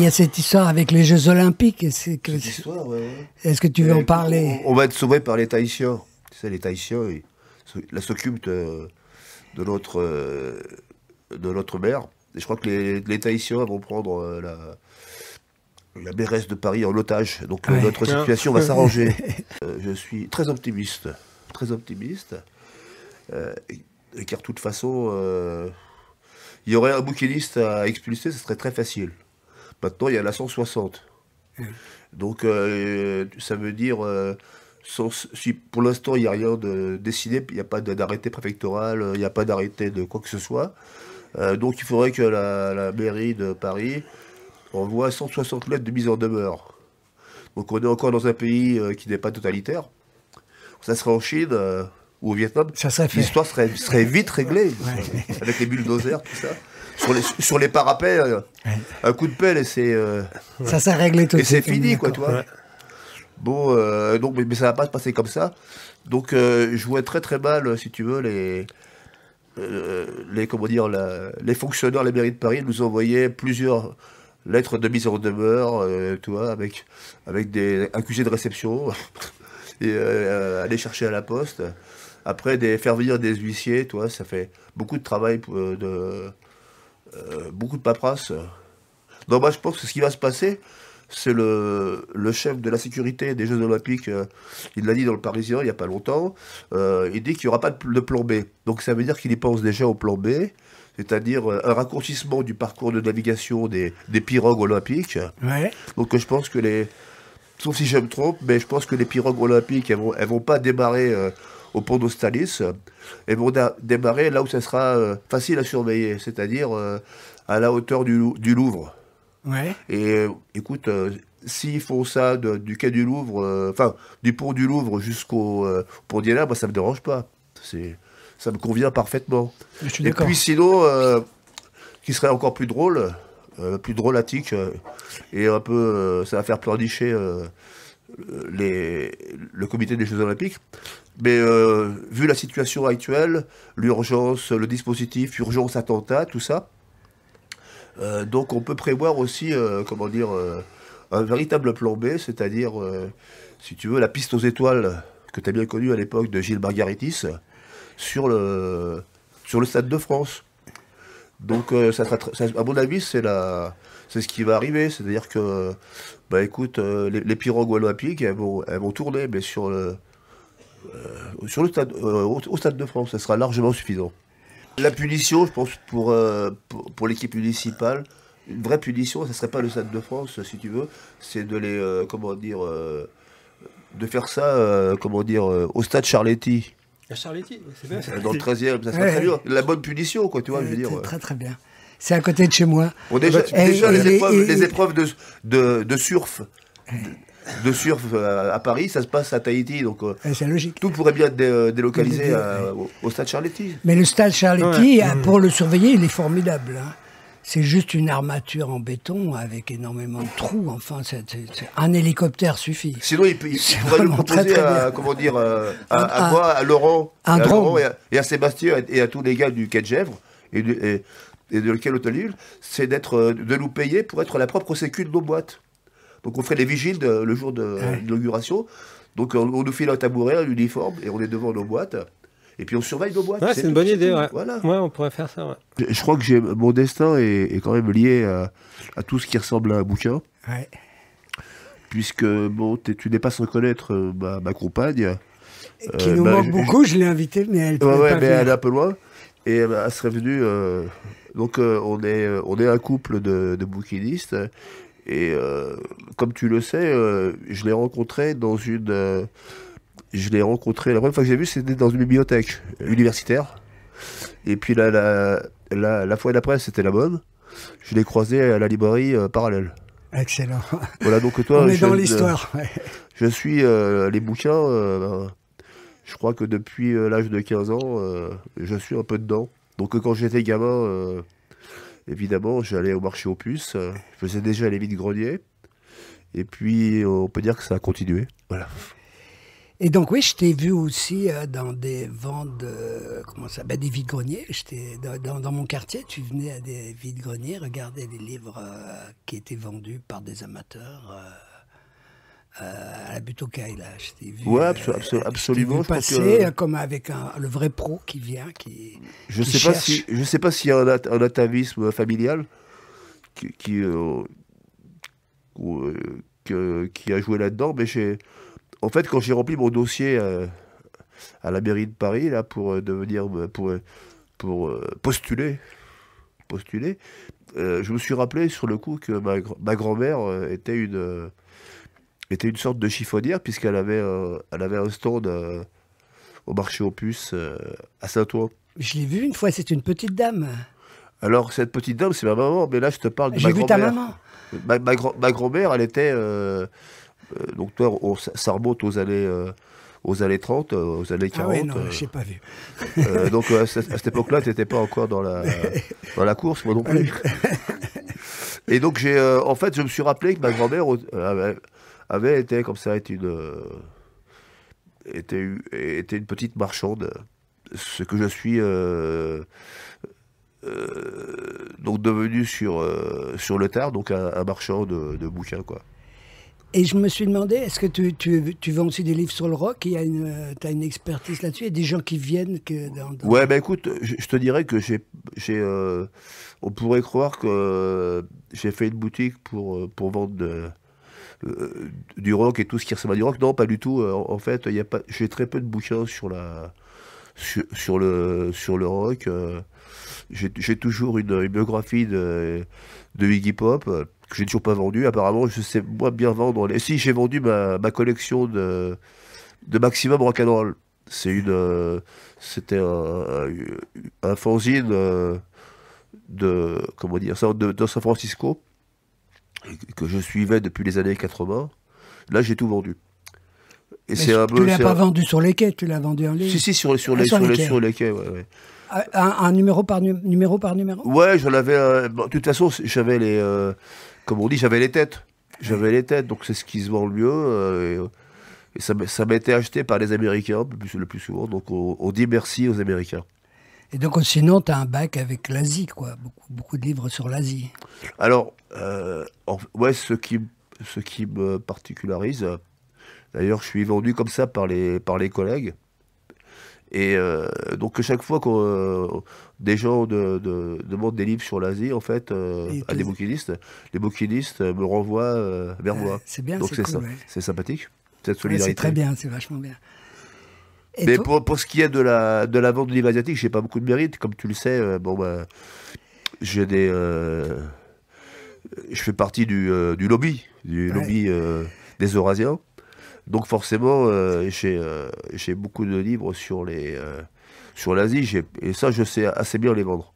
Il y a cette histoire avec les Jeux Olympiques. Est-ce que, que tu veux en parler on, va être sauvé par les Tahitiens. Tu sais, les Tahitiens, ils s'occupent euh, de, notre, euh, de notre mer. Et je crois que les, les Tahitiens vont prendre euh, la, la mairesse de Paris en otage. Donc notre situation va s'arranger. je suis très optimiste. Très optimiste. car de toute façon, il y aurait un bouquiniste à expulser, ce serait très facile. Maintenant, il y a la 160. Donc, euh, ça veut dire, euh, si pour l'instant, il n'y a rien de décidé, il n'y a pas d'arrêté préfectoral, euh, il n'y a pas d'arrêté de quoi que ce soit. donc, il faudrait que la, mairie de Paris envoie 160 lettres de mise en demeure. Donc, on est encore dans un pays qui n'est pas totalitaire. Ça serait en Chine ou au Vietnam. Ça L'histoire serait, vite réglée, avec les bulldozers, tout ça sur les, sur les parapets, euh, un coup de pelle et c'est. Euh, ça ça s'arrête tout Et c'est fini, quoi, toi. Bon, euh, donc, mais, ça va pas se passer comme ça. Donc, je vois très très mal, si tu veux, les. les, comment dire, les fonctionnaires, les mairie de Paris nous envoyaient plusieurs lettres de mise en demeure, tu vois, avec, avec des accusés de réception, et aller chercher à la poste. Après, des, faire venir des huissiers, tu vois, ça fait beaucoup de travail de, euh, beaucoup de paperasse. Non, moi, je pense que ce qui va se passer, c'est le, chef de la sécurité des Jeux Olympiques, euh, il l'a dit dans le Parisien il n'y a pas longtemps, euh, il dit qu'il n'y aura pas de, plan B. Donc ça veut dire qu'il y pense déjà au plan B, c'est-à-dire un raccourcissement du parcours de navigation des, pirogues olympiques. Donc je pense que les... Sauf si je me trompe, mais je pense que les pirogues olympiques, elles ne vont, vont pas démarrer au pont d'Austalis et vont démarrer là où ça sera euh, facile à surveiller, c'est-à-dire euh, à la hauteur du, du Louvre. Ouais. Et euh, écoute, s'ils font ça du quai du Louvre, enfin du pont du Louvre jusqu'au pont d'Iéna, moi bah, ça me dérange pas. C'est ça me convient parfaitement. Je et puis sinon, qui serait encore plus drôle, plus drôlatique et un peu, ça va faire pleurnicher le comité des Jeux Olympiques. Mais euh, vu la situation actuelle, l'urgence, le dispositif, urgence attentat, tout ça, euh, donc on peut prévoir aussi, euh, comment dire, un véritable plan B, c'est-à-dire, si tu veux, la piste aux étoiles que tu as bien connue à l'époque de Gilles Margaritis sur le, sur le Stade de France. Donc, euh, ça, à mon avis, c'est la, c'est ce qui va arriver. C'est-à-dire que, bah écoute, euh, les, pirogues olympiques, elles vont, tourner, mais sur le, euh, sur le stade, au, stade de France, ça sera largement suffisant. La punition, je pense, pour, pour, l'équipe municipale, une vraie punition, ce ne serait pas le stade de France, si tu veux, c'est de les, comment dire, de faire ça, comment dire, au stade Charletti c'est bien. Dans le 13e, ça sera très bien. La bonne punition, quoi, tu vois, je veux euh, dire. Euh. Très, très bien. C'est à côté de chez moi. déjà, euh, les, épreuves, de, de, surf. De surf à, Paris, ça se passe à Tahiti, donc c'est logique. tout pourrait bien être délocalisé au, stade Charletti. Mais le stade Charletti, pour le surveiller, il est formidable. Hein c'est juste une armature en béton avec énormément de trous. Enfin, un hélicoptère suffit. Sinon, il, pourrait proposer à, comment dire, euh, à, à Laurent, à et, à, Sébastien et à, tous les gars du Quai de Gèvres et, de et, de lequel c'est d'être, euh, de nous payer pour être la propre sécu de nos boîtes. Donc on ferait des vigiles le jour de, l'inauguration. Donc on, on, nous file un tabouret, un uniforme et on est devant nos boîtes et puis on surveille nos boîtes. Ouais, c'est une bonne idée. Voilà. on pourrait faire ça. Je, crois que j'ai mon destin est, quand même lié à, tout ce qui ressemble à un bouquin. Ouais. Puisque bon, tu n'es pas sans connaître euh, ma, compagne. Euh, qui nous manque beaucoup, je, l'ai invitée, mais elle. Ouais, pas mais elle est un peu loin. Et euh, elle serait venue. donc on est on est un couple de, de bouquinistes. Et comme tu le sais, je l'ai rencontrée dans une je l'ai rencontré, la première fois que j'ai vu, c'était dans une bibliothèque universitaire. Et puis la, la, la, la fois d'après, c'était la bonne. Je l'ai croisé à la librairie euh, parallèle. Excellent. Voilà, donc toi. On est dans l'histoire. Je suis euh, les bouquins. Euh, je crois que depuis l'âge de 15 ans, je suis un peu dedans. Donc quand j'étais gamin, évidemment, j'allais au marché aux puces. je faisais déjà les vides greniers. Et puis, on peut dire que ça a continué. Voilà. Et donc, oui, je t'ai vu aussi euh, dans des ventes de. comment ça ben, Des vides-greniers. Dans, dans, mon quartier, tu venais à des vides-greniers regarder des livres euh, qui étaient vendus par des amateurs. Euh, à la au là, je t'ai vu. Ouais, absolument. passer, comme avec un, le vrai pro qui vient, qui. Je sais pas si je sais pas s'il y a un, atavisme familial qui qui, qui a joué là-dedans, mais j'ai en fait, quand j'ai rempli mon dossier euh, à la mairie de Paris, là, pour euh, devenir. Euh, pour, pour postuler, postuler je me suis rappelé sur le coup que ma, grand-mère était une. était une sorte de chiffonnière, puisqu'elle avait, elle avait un stand au marché aux puces à Saint-Ouen. Je l'ai vue une fois, c'est une petite dame. Alors, cette petite dame, c'est ma maman, mais là, je te parle de ma grand-mère. J'ai vu ta maman. Ma, grand-mère, elle était. Euh, donc toi, on, ça remonte aux années euh, aux années 30, euh, aux années 40. Ah oui, non, je pas vu. donc à, cette, époque-là, tu n'étais pas encore dans la, dans la course, moi non plus. Et donc, j'ai, en fait, je me suis rappelé que ma grand-mère avait, été, comme ça, était une, était, était, une petite marchande, ce que je suis donc devenu sur, sur le tard, donc un, marchand de, de bouquins, quoi. Et je me suis demandé, est-ce que tu, tu, vends aussi des livres sur le rock Tu as une expertise là-dessus Il y a des gens qui viennent que Ouais, ben écoute, je, te dirais que j'ai. Euh, on pourrait croire que euh, j'ai fait une boutique pour, euh, pour vendre du rock et tout ce qui ressemble à du rock. Non, pas du tout. En fait, a pas, j'ai très peu de bouquins sur la, sur, le, sur le rock. Euh, j'ai toujours une, biographie de, de Iggy Pop euh, que j'ai toujours pas vendue. Apparemment, je sais moins bien vendre. Et Si, j'ai vendu ma, ma, collection de, de Maximum Rock'n'Roll. C'est une, euh, c'était un, un, fanzine de, comment dire, de San Francisco que je suivais depuis les années 80. Là, j'ai tout vendu. Tu ne l'as pas vendu sur les quais, tu l'as vendu en ligne. Si si sur, les, sur, les, ah, quais. sur ouais, Un, numéro par numéro par numéro. Ouais, je l'avais. Euh, de toute façon, j'avais les, euh, comme on dit, j'avais les têtes. J'avais les têtes, donc c'est ce qui se vend le mieux. Euh, et, ça, ça m'a été acheté par les Américains le plus, le plus souvent. Donc on, dit merci aux Américains. Et donc oh, sinon, tu as un bac avec l'Asie, quoi. Beaucoup, beaucoup, de livres sur l'Asie. Alors, ouais, ce qui, ce qui me particularise D'ailleurs, je suis vendu comme ça par les, par les collègues. Et euh, donc, chaque fois que euh, des gens demandent des livres sur l'Asie, en fait, euh, à des bouquinistes, les bouquinistes me renvoient vers ah, moi. C'est bien, c'est cool, C'est sympathique, cette solidarité. c'est très bien, c'est vachement bien. Mais pour, ce qui est de la, de la vente de livres asiatiques, j'ai pas beaucoup de mérite. Comme tu le sais, bon, bah, des. je fais partie du, lobby, du lobby des Eurasiens. Donc forcément, euh, euh, j'ai, beaucoup de livres sur, les, euh, sur l'Asie, et ça, je sais assez bien les vendre.